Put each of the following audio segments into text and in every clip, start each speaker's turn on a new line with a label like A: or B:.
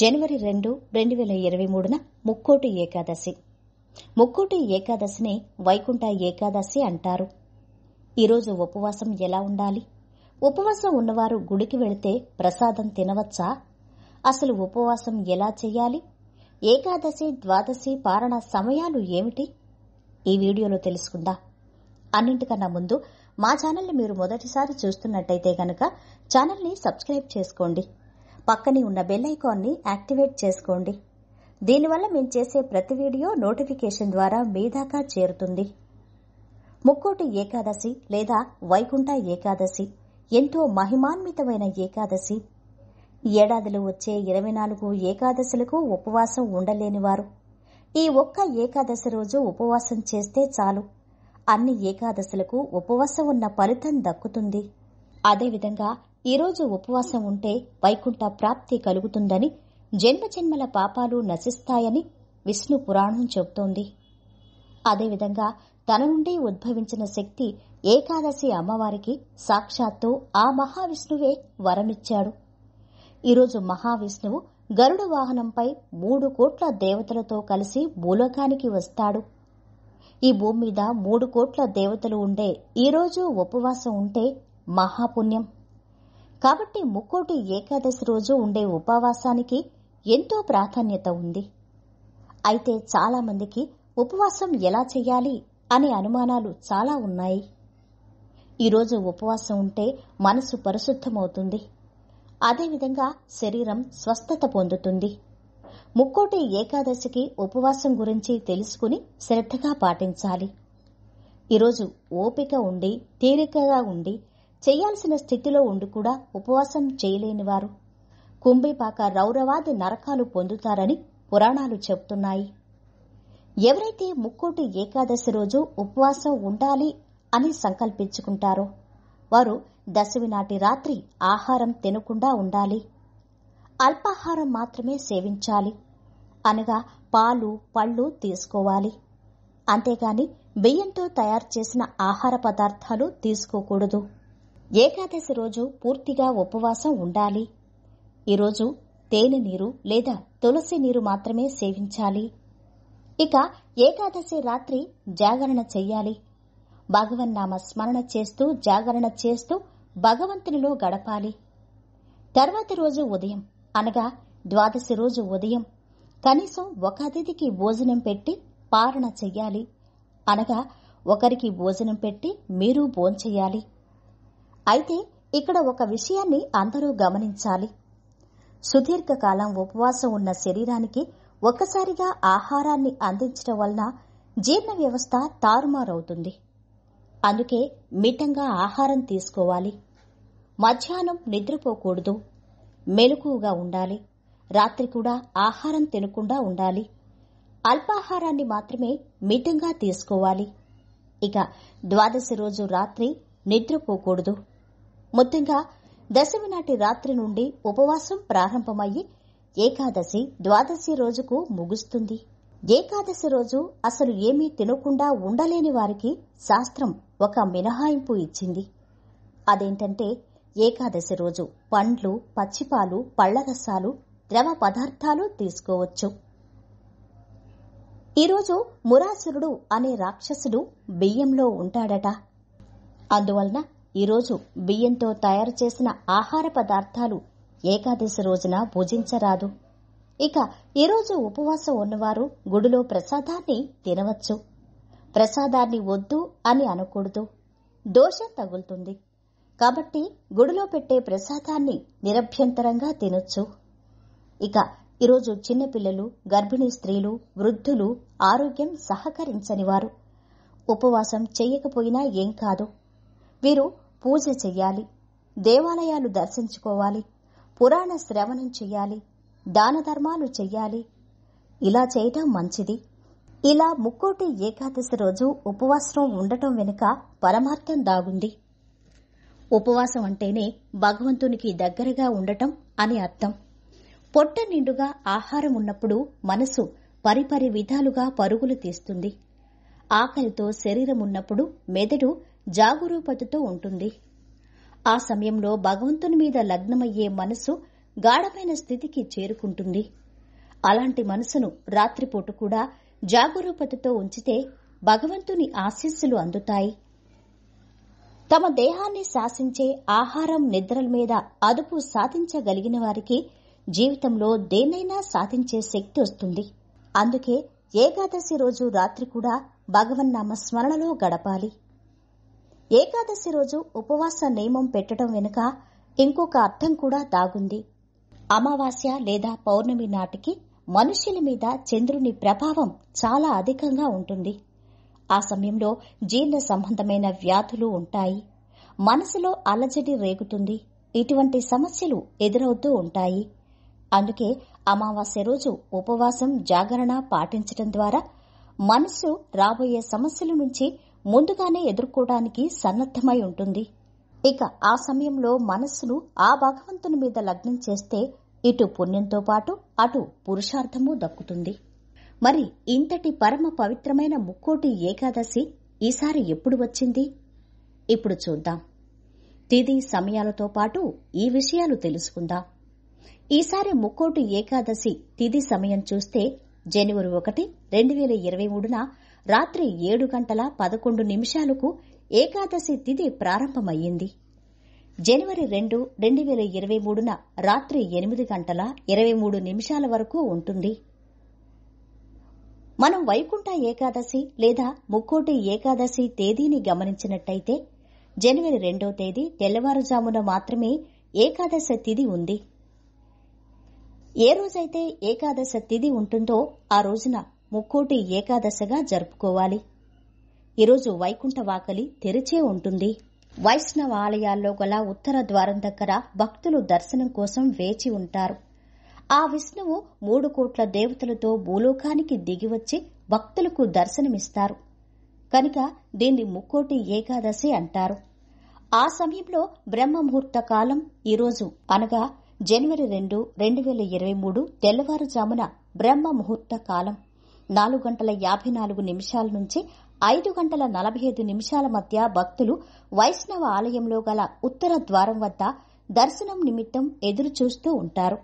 A: జనవరి రెండు రెండు వేల ఇరవై మూడున ముక్కోటి ఏకాదశి ముక్కోటి ఏకాదశిని వైకుంఠ ఏకాదశి అంటారు ఈరోజు ఉపవాసం ఎలా ఉండాలి ఉపవాసం ఉన్నవారు గుడికి వెళితే ప్రసాదం తినవచ్చా అసలు ఉపవాసం ఎలా చేయాలి ఏకాదశి ద్వాదశి పారణ సమయాలు ఏమిటి ఈ వీడియోలో తెలుసుకుందా అన్నింటికన్నా ముందు మా ఛానల్ని మీరు మొదటిసారి చూస్తున్నట్టయితే గనక ఛానల్ని సబ్స్క్రైబ్ చేసుకోండి పక్కనే ఉన్న బెల్ యాక్టివేట్ చేసుకోండి దీనివల్ల మేము చేసే ప్రతి వీడియో నోటిఫికేషన్ ద్వారా మీ దాకా చేరుతుంది ముక్కోటి ఏకాదశి లేదా వైకుంఠ ఏకాదశి ఎంతో మహిమాన్వితమైన ఏకాదశి ఏడాదిలో వచ్చే ఇరవై నాలుగు ఏకాదశులకు ఉపవాసం ఉండలేనివారు ఈ ఒక్క ఏకాదశి రోజు ఉపవాసం చేస్తే చాలు అన్ని ఏకాదశులకు ఉపవాసం ఉన్న ఫలితం దక్కుతుంది అదేవిధంగా ఈరోజు ఉపవాసం ఉంటే వైకుంఠ ప్రాప్తి కలుగుతుందని జన్మజన్మల పాపాలు నశిస్తాయని విష్ణు పురాణం చెబుతోంది అదేవిధంగా తన నుండి ఉద్భవించిన శక్తి ఏకాదశి అమ్మవారికి సాక్షాత్తు ఆ మహావిష్ణువే వరమిచ్చాడు ఈరోజు మహావిష్ణువు గరుడ వాహనంపై మూడు కోట్ల దేవతలతో కలిసి భూలోకానికి వస్తాడు ఈ భూమి మీద మూడు కోట్ల దేవతలు ఉండే ఈరోజు ఉపవాసం ఉంటే మహాపుణ్యం కాబట్టి ముక్కోటి ఏకాదశి రోజు ఉండే ఉపవాసానికి ఎంతో ప్రాధాన్యత ఉంది అయితే చాలామందికి ఉపవాసం ఎలా చేయాలి అనే అనుమానాలు చాలా ఉన్నాయి ఈరోజు ఉపవాసం ఉంటే మనసు పరిశుద్ధమవుతుంది అదేవిధంగా శరీరం స్వస్థత పొందుతుంది ముక్కోటి ఏకాదశికి ఉపవాసం గురించి తెలుసుకుని శ్రద్ధగా పాటించాలి ఈరోజు ఓపిక ఉండి తీరికగా ఉండి చేయాల్సిన స్థితిలో ఉండి కూడా ఉపవాసం చేయలేనివారు కుంభిపాక రౌరవాది నరకాలు పొందుతారని పురాణాలు చెబుతున్నాయి ఎవరైతే ముక్కోటి ఏకాదశి రోజు ఉపవాసం ఉండాలి అని సంకల్పించుకుంటారో వారు దశమి నాటి రాత్రి ఆహారం తినకుండా ఉండాలి అల్పాహారం మాత్రమే సేవించాలి అనగా పాలు పళ్ళు తీసుకోవాలి అంతేగాని బియ్యంతో తయారు చేసిన ఆహార పదార్థాలు తీసుకోకూడదు ఏకాదశి రోజు పూర్తిగా ఉపవాసం ఉండాలి ఈరోజు తేనె నీరు లేదా తులసి నీరు మాత్రమే సేవించాలి ఇక ఏకాదశి రాత్రి జాగరణ చెయ్యాలి భగవన్నామ స్మరణ చేస్తూ జాగరణ చేస్తూ భగవంతునిలో గడపాలి తర్వాతి రోజు ఉదయం అనగా ద్వాదశి రోజు ఉదయం కనీసం ఒక అతిథికి భోజనం పెట్టి పారణ చెయ్యాలి అనగా ఒకరికి భోజనం పెట్టి మీరు భోంచెయ్యాలి అయితే ఇక్కడ ఒక విషయాన్ని అందరూ గమనించాలి సుదీర్ఘకాలం ఉపవాసం ఉన్న శరీరానికి ఒక్కసారిగా ఆహారాన్ని అందించడం వలన జీర్ణ వ్యవస్థ తారుమారవుతుంది అందుకే మితంగా ఆహారం తీసుకోవాలి మధ్యాహ్నం నిద్రపోకూడదు మెలకువగా ఉండాలి రాత్రి కూడా ఆహారం తినకుండా ఉండాలి అల్పాహారాన్ని మాత్రమే మితంగా తీసుకోవాలి ఇక ద్వాదశి రోజు రాత్రి నిద్రపోకూడదు ముఖ్యంగా దశమి నాటి రాత్రి నుండి ఉపవాసం ప్రారంభమయ్యి ఏకాదశి ద్వాదశి రోజుకు ముగుస్తుంది ఏకాదశి రోజు అసలు ఏమీ తినకుండా ఉండలేని వారికి శాస్త్రం ఒక మినహాయింపు ఇచ్చింది అదేంటంటే ఏకాదశి రోజు పండ్లు పచ్చిపాలు పళ్లరసాలు ద్రవ పదార్థాలు తీసుకోవచ్చు ఈరోజు మురాసురుడు అనే రాక్షసుడు బియ్యంలో ఉంటాడట అందువలన ఈరోజు బియ్యంతో తయారు చేసిన ఆహార పదార్థాలు ఏకాదశి రోజున భుజించరాదు ఇక ఈరోజు ఉపవాసం ఉన్నవారు గుడిలో ప్రసాదాన్ని తినవచ్చు ప్రసాదాన్ని వద్దు అని అనకూడదు దోషం తగులుతుంది కాబట్టి గుడిలో పెట్టే ప్రసాదాన్ని నిరభ్యంతరంగా తినొచ్చు ఇక ఈరోజు చిన్నపిల్లలు గర్భిణీ స్త్రీలు వృద్ధులు ఆరోగ్యం సహకరించని వారు ఉపవాసం చేయకపోయినా ఏం కాదు వీరు పూజ చెయ్యాలి దేవాలయాలు దర్శించుకోవాలి పురాణ శ్రవణం చెయ్యాలి దాన ధర్మాలు చెయ్యాలి ఇలా చేయటం మంచిది ఇలా ముక్కోటి ఏకాదశి రోజు ఉపవాసం ఉండటం వెనుక పరమార్థం దాగుంది ఉపవాసం అంటేనే భగవంతునికి దగ్గరగా ఉండటం అని అర్థం పొట్ట నిండుగా ఆహారం ఉన్నప్పుడు మనసు పరిపరి విధాలుగా పరుగులు తీస్తుంది ఆకలితో శరీరం ఉన్నప్పుడు మెదడు జాగురూపతతో ఉంటుంది ఆ సమయంలో భగవంతుని మీద లగ్నమయ్యే మనసు గాఢమైన స్థితికి చేరుకుంటుంది అలాంటి మనసును రాత్రిపూట కూడా జాగురూపతతో ఉంచితే భగవంతుని ఆశీస్సులు అందుతాయి తమ దేహాన్ని శాసించే ఆహారం నిద్రల మీద అదుపు సాధించగలిగిన వారికి జీవితంలో దేనైనా సాధించే శక్తి వస్తుంది అందుకే ఏకాదశి రోజు రాత్రి కూడా భగవన్నామ స్మరణలో గడపాలి ఏకాదశి రోజు ఉపవాస నియమం పెట్టడం వెనుక ఇంకొక అర్థం కూడా దాగుంది అమావాస్య లేదా పౌర్ణమి నాటికి మనుష్యుల మీద చంద్రుని ప్రభావం చాలా అధికంగా ఉంటుంది ఆ సమయంలో జీర్ణ సంబంధమైన వ్యాధులు ఉంటాయి మనసులో అలజడి రేగుతుంది ఇటువంటి సమస్యలు ఎదురవుతూ ఉంటాయి అందుకే అమావాస్య రోజు ఉపవాసం జాగరణ పాటించడం ద్వారా మనసు రాబోయే సమస్యల నుంచి ముందుగానే ఎదుర్కోవడానికి సన్నద్ధమై ఉంటుంది ఇక ఆ సమయంలో మనస్సును ఆ భగవంతుని మీద లగ్నం చేస్తే ఇటు పుణ్యంతో పాటు అటు పురుషార్థము దక్కుతుంది మరి ఇంతటి పరమ పవిత్రమైన ముక్కోటి ఏకాదశి ఈసారి ఎప్పుడు వచ్చింది ఇప్పుడు చూద్దాం తిది సమయాలతో పాటు ఈ విషయాలు తెలుసుకుందాం ఈసారి ముక్కోటి ఏకాదశి తిది సమయం చూస్తే జనవరి ఒకటి రెండు వేల ఇరవై మూడున రాత్రి ఏడు గంటల పదకొండు నిమిషాలకు ఏకాదశి తిథి ప్రారంభమయ్యింది జనవరి రెండు రెండు వేల ఇరవై మూడున రాత్రి ఎనిమిది గంటల ఇరవై మూడు నిమిషాల వరకు ఉంటుంది మనం వైకుంఠ ఏకాదశి లేదా ముక్కోటి ఏకాదశి తేదీని గమనించినట్టయితే జనవరి రెండో తేదీ తెల్లవారుజామున మాత్రమే ఏకాదశ తిథి ఉంది ఏ రోజైతే ఏకాదశ తిథి ఉంటుందో ఆ రోజున ముక్కోటి ఏకాదశగా జరుపుకోవాలి ఈరోజు వైకుంఠ వాకలి తెరిచే ఉంటుంది వైష్ణవ ఆలయాల్లో గల ఉత్తర ద్వారం దగ్గర భక్తులు దర్శనం కోసం వేచి ఉంటారు ఆ విష్ణువు మూడు కోట్ల దేవతలతో భూలోకానికి దిగివచ్చి భక్తులకు దర్శనమిస్తారు కనుక దీన్ని ముక్కోటి ఏకాదశి అంటారు ఆ సమయంలో బ్రహ్మముహూర్త కాలం ఈరోజు అనగా జనవరి రెండు రెండు వేల ఇరవై మూడు తెల్లవారుజామున బ్రహ్మముహూర్త కాలం నాలుగు గంటల యాభై నాలుగు నిమిషాల నుంచి ఐదు గంటల నలభై ఐదు నిమిషాల మధ్య భక్తులు వైష్ణవ ఆలయంలో గల ఉత్తర ద్వారం వద్ద దర్శనం నిమిత్తం ఎదురు చూస్తూ ఉంటారు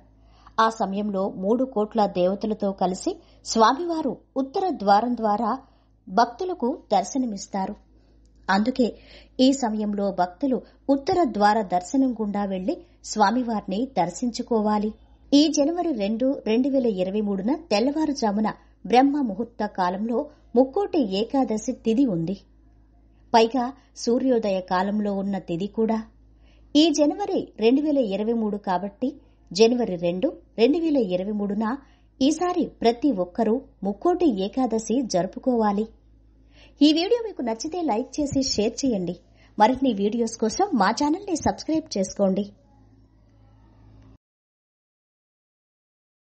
A: ఆ సమయంలో మూడు కోట్ల దేవతలతో కలిసి స్వామివారు ఉత్తర ద్వారం ద్వారా భక్తులకు దర్శనమిస్తారు అందుకే ఈ సమయంలో భక్తులు ఉత్తర ద్వార దర్శనం గుండా వెళ్లి స్వామివారిని దర్శించుకోవాలి ఈ జనవరి రెండు రెండు వేల ఇరవై మూడున తెల్లవారుజామున బ్రహ్మ ముహూర్త కాలంలో ముక్కోటి ఏకాదశి తిది ఉంది పైగా సూర్యోదయ కాలంలో ఉన్న తిది కూడా ఈ జనవరి రెండు వేల ఇరవై మూడు కాబట్టి జనవరి రెండు రెండు వేల ఇరవై మూడున ఈసారి ప్రతి ఒక్కరూ ముక్కోటి ఏకాదశి జరుపుకోవాలి ఈ వీడియో మీకు నచ్చితే లైక్ చేసి షేర్ చేయండి మరిన్ని వీడియోస్ కోసం మా ఛానల్ని సబ్స్క్రైబ్ చేసుకోండి